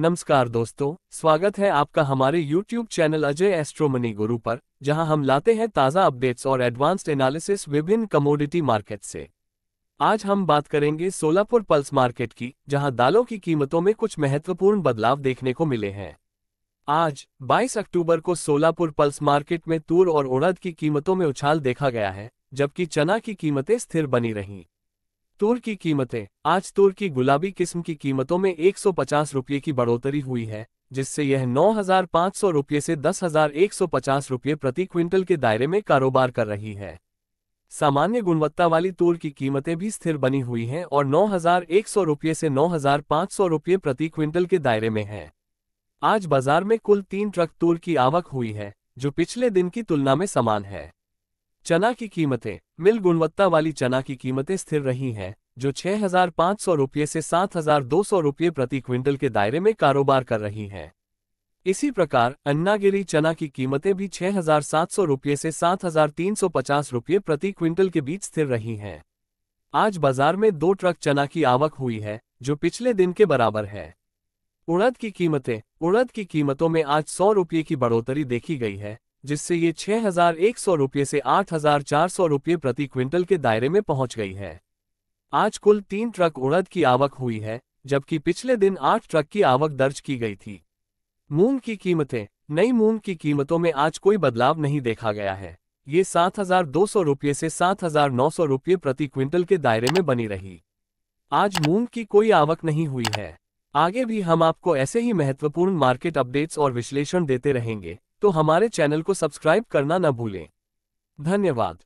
नमस्कार दोस्तों स्वागत है आपका हमारे YouTube चैनल अजय एस्ट्रोमनी गुरु पर जहां हम लाते हैं ताज़ा अपडेट्स और एडवांस्ड एनालिसिस विभिन्न कमोडिटी मार्केट से आज हम बात करेंगे सोलापुर पल्स मार्केट की जहां दालों की कीमतों में कुछ महत्वपूर्ण बदलाव देखने को मिले हैं आज 22 अक्टूबर को सोलापुर पल्स मार्केट में तूर और उड़द की कीमतों में उछाल देखा गया है जबकि चना की कीमतें स्थिर बनी रहीं तूर की कीमतें आज तूर की गुलाबी किस्म की कीमतों में एक रुपये की बढ़ोतरी हुई है जिससे यह 9,500 रुपये से 10,150 रुपये प्रति क्विंटल के दायरे में कारोबार कर रही है सामान्य गुणवत्ता वाली तूर की कीमतें भी स्थिर बनी हुई हैं और 9,100 रुपये से 9,500 रुपये प्रति क्विंटल के दायरे में हैं। आज बाजार में कुल तीन ट्रक तूर की आवक हुई है जो पिछले दिन की तुलना में समान है चना की कीमतें मिल गुणवत्ता वाली चना की कीमतें स्थिर रही हैं जो 6,500 रुपये से 7,200 रुपये प्रति क्विंटल के दायरे में कारोबार कर रही हैं इसी प्रकार अन्नागिरी चना की कीमतें भी 6,700 रुपये से 7,350 रुपये प्रति क्विंटल के बीच स्थिर रही हैं आज बाजार में दो ट्रक चना की आवक हुई है जो पिछले दिन के बराबर है उड़द की कीमतें उड़द की कीमतों में आज सौ रुपये की बढ़ोतरी देखी गई है जिससे ये 6,100 रुपये से 8,400 रुपये प्रति क्विंटल के दायरे में पहुंच गई है आज कुल तीन ट्रक उड़द की आवक हुई है जबकि पिछले दिन आठ ट्रक की आवक दर्ज की गई थी मूंग की कीमतें नई मूंग की कीमतों में आज कोई बदलाव नहीं देखा गया है ये 7,200 रुपये से 7,900 रुपये प्रति क्विंटल के दायरे में बनी रही आज मूंग की कोई आवक नहीं हुई है आगे भी हम आपको ऐसे ही महत्वपूर्ण मार्केट अपडेट्स और विश्लेषण देते रहेंगे तो हमारे चैनल को सब्सक्राइब करना न भूलें धन्यवाद